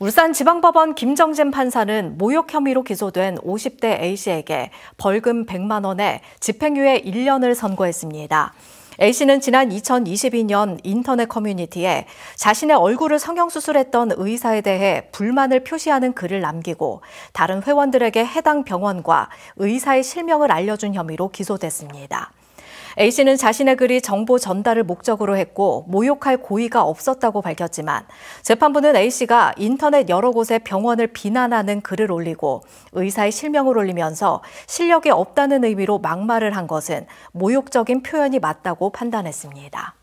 울산지방법원 김정진 판사는 모욕 혐의로 기소된 50대 A씨에게 벌금 100만 원에 집행유예 1년을 선고했습니다. A씨는 지난 2022년 인터넷 커뮤니티에 자신의 얼굴을 성형수술했던 의사에 대해 불만을 표시하는 글을 남기고 다른 회원들에게 해당 병원과 의사의 실명을 알려준 혐의로 기소됐습니다. A씨는 자신의 글이 정보 전달을 목적으로 했고 모욕할 고의가 없었다고 밝혔지만 재판부는 A씨가 인터넷 여러 곳에 병원을 비난하는 글을 올리고 의사의 실명을 올리면서 실력이 없다는 의미로 막말을 한 것은 모욕적인 표현이 맞다고 판단했습니다.